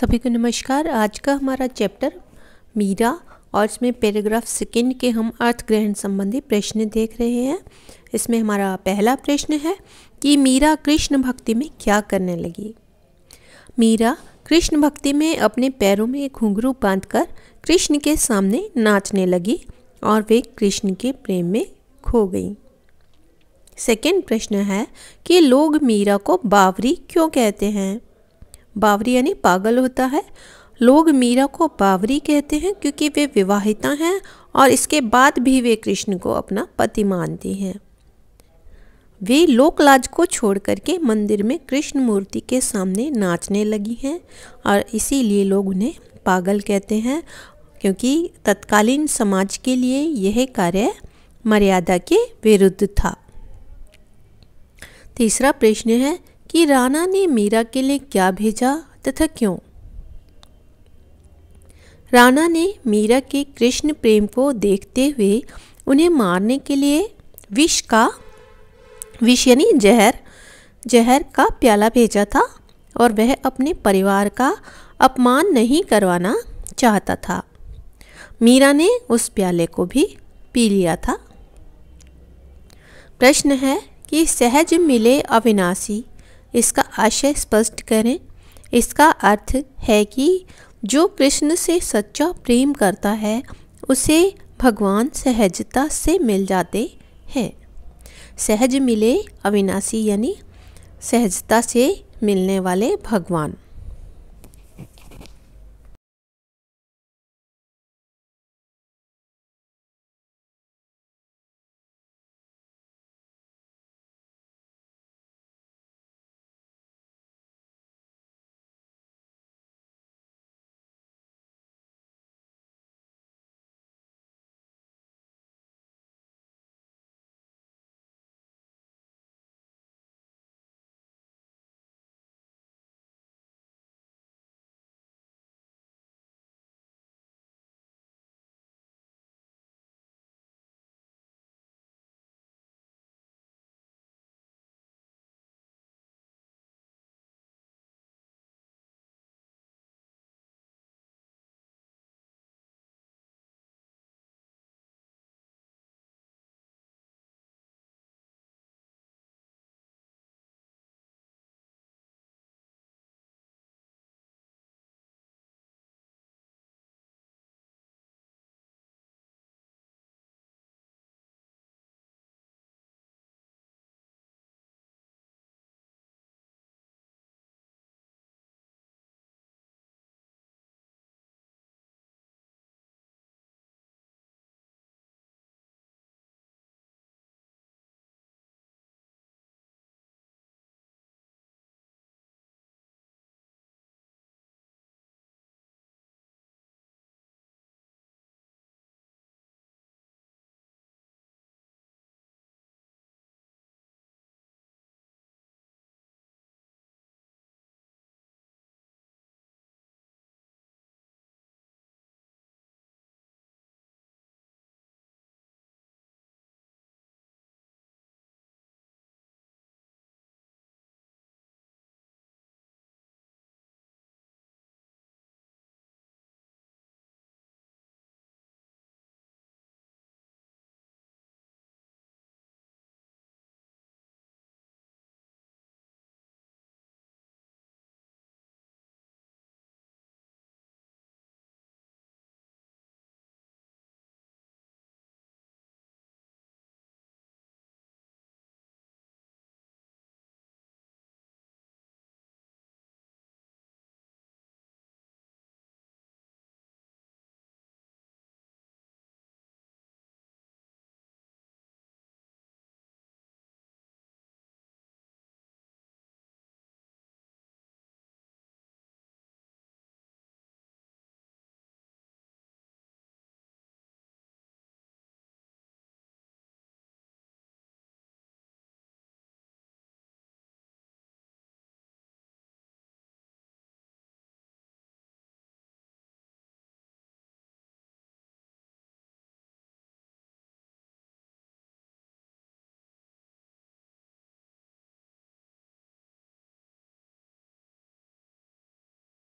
सभी को नमस्कार आज का हमारा चैप्टर मीरा और इसमें पैराग्राफ सेकंड के हम अर्थ ग्रहण संबंधी प्रश्न देख रहे हैं इसमें हमारा पहला प्रश्न है कि मीरा कृष्ण भक्ति में क्या करने लगी मीरा कृष्ण भक्ति में अपने पैरों में घुंघरू बांधकर कृष्ण के सामने नाचने लगी और वे कृष्ण के प्रेम में खो गई सेकेंड प्रश्न है कि लोग मीरा को बावरी क्यों कहते हैं बावरी यानी पागल होता है लोग मीरा को बावरी कहते हैं क्योंकि वे विवाहिता हैं और इसके बाद भी वे कृष्ण को अपना पति मानती हैं वे लोकलाज को छोड़ करके मंदिर में कृष्ण मूर्ति के सामने नाचने लगी हैं और इसीलिए लोग उन्हें पागल कहते हैं क्योंकि तत्कालीन समाज के लिए यह कार्य मर्यादा के विरुद्ध था तीसरा प्रश्न है कि राणा ने मीरा के लिए क्या भेजा तथा क्यों राणा ने मीरा के कृष्ण प्रेम को देखते हुए उन्हें मारने के लिए विष का विष यानी जहर जहर का प्याला भेजा था और वह अपने परिवार का अपमान नहीं करवाना चाहता था मीरा ने उस प्याले को भी पी लिया था प्रश्न है कि सहज मिले अविनाशी इसका आशय स्पष्ट करें इसका अर्थ है कि जो कृष्ण से सच्चा प्रेम करता है उसे भगवान सहजता से मिल जाते हैं सहज मिले अविनाशी यानी सहजता से मिलने वाले भगवान